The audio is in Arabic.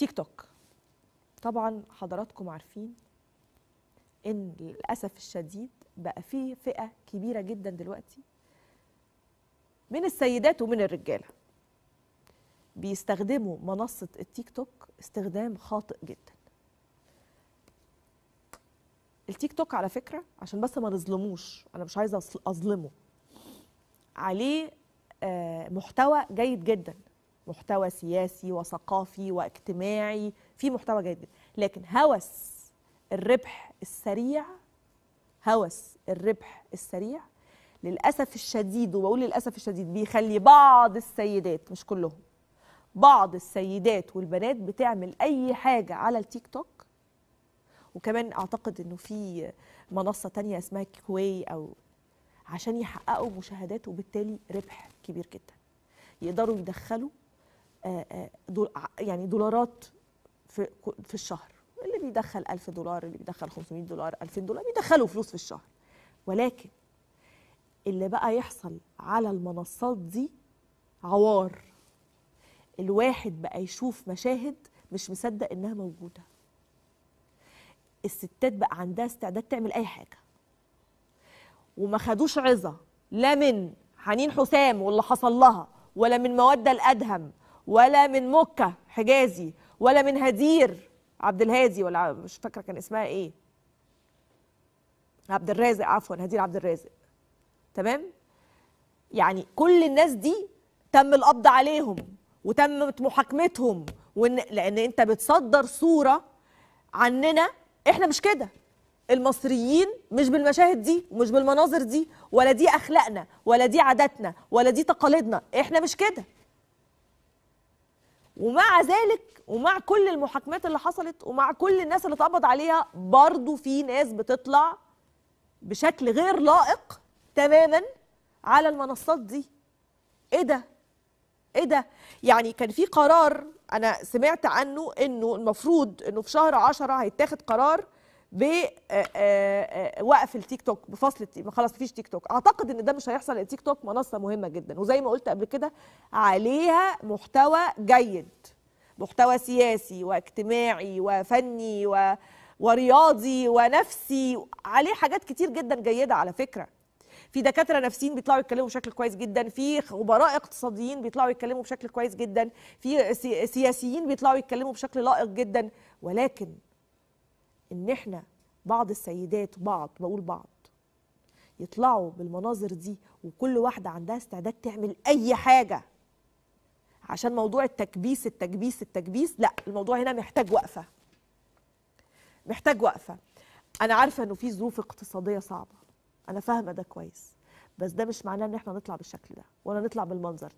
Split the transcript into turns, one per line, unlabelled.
تيك توك طبعا حضراتكم عارفين ان للاسف الشديد بقى في فئه كبيره جدا دلوقتي من السيدات ومن الرجاله بيستخدموا منصه التيك توك استخدام خاطئ جدا التيك توك على فكره عشان بس ما نظلموش انا مش عايزه اظلمه عليه آه، محتوى جيد جدا محتوى سياسي وثقافي واجتماعي في محتوى جيد لكن هوس الربح السريع هوس الربح السريع للاسف الشديد وبقول للاسف الشديد بيخلي بعض السيدات مش كلهم بعض السيدات والبنات بتعمل اي حاجه على التيك توك وكمان اعتقد انه في منصه تانية اسمها كوي او عشان يحققوا مشاهدات وبالتالي ربح كبير جدا يقدروا يدخلوا آه، آه، يعني دولارات في في الشهر اللي بيدخل 1000 دولار اللي بيدخل 500 دولار 2000 دولار بيدخلوا فلوس في الشهر ولكن اللي بقى يحصل على المنصات دي عوار الواحد بقى يشوف مشاهد مش مصدق انها موجوده الستات بقى عندها استعداد تعمل اي حاجه وما خدوش عظه لا من حنين حسام واللي حصل لها ولا من موده الادهم ولا من مكة حجازي ولا من هدير عبد الهادي ولا مش فاكرة كان اسمها ايه عبد الرازق عفوا هدير عبد الرازق تمام يعني كل الناس دي تم القبض عليهم وتمت محاكمتهم وإن لان انت بتصدر صوره عننا احنا مش كده المصريين مش بالمشاهد دي ومش بالمناظر دي ولا دي اخلاقنا ولا دي عاداتنا ولا دي تقاليدنا احنا مش كده ومع ذلك ومع كل المحاكمات اللي حصلت ومع كل الناس اللي اتقبض عليها برضه في ناس بتطلع بشكل غير لائق تماما على المنصات دي ايه ده ايه ده يعني كان في قرار انا سمعت عنه انه المفروض انه في شهر عشرة هيتاخد قرار بوقف آه، آه، آه، التيك توك بفصل التيك خلاص مفيش تيك توك اعتقد ان ده مش هيحصل لان تيك توك منصه مهمه جدا وزي ما قلت قبل كده عليها محتوى جيد محتوى سياسي واجتماعي وفني و... ورياضي ونفسي عليه حاجات كتير جدا جيده على فكره في دكاتره نفسيين بيطلعوا يتكلموا بشكل كويس جدا في خبراء اقتصاديين بيطلعوا يتكلموا بشكل كويس جدا في سياسيين بيطلعوا يتكلموا بشكل لائق جدا ولكن ان احنا بعض السيدات بعض بقول بعض يطلعوا بالمناظر دي وكل واحده عندها استعداد تعمل اي حاجه عشان موضوع التكبيس التكبيس التكبيس لا الموضوع هنا محتاج وقفه محتاج وقفه انا عارفه انه في ظروف اقتصاديه صعبه انا فاهمه ده كويس بس ده مش معناه ان احنا نطلع بالشكل ده ولا نطلع بالمنظر ده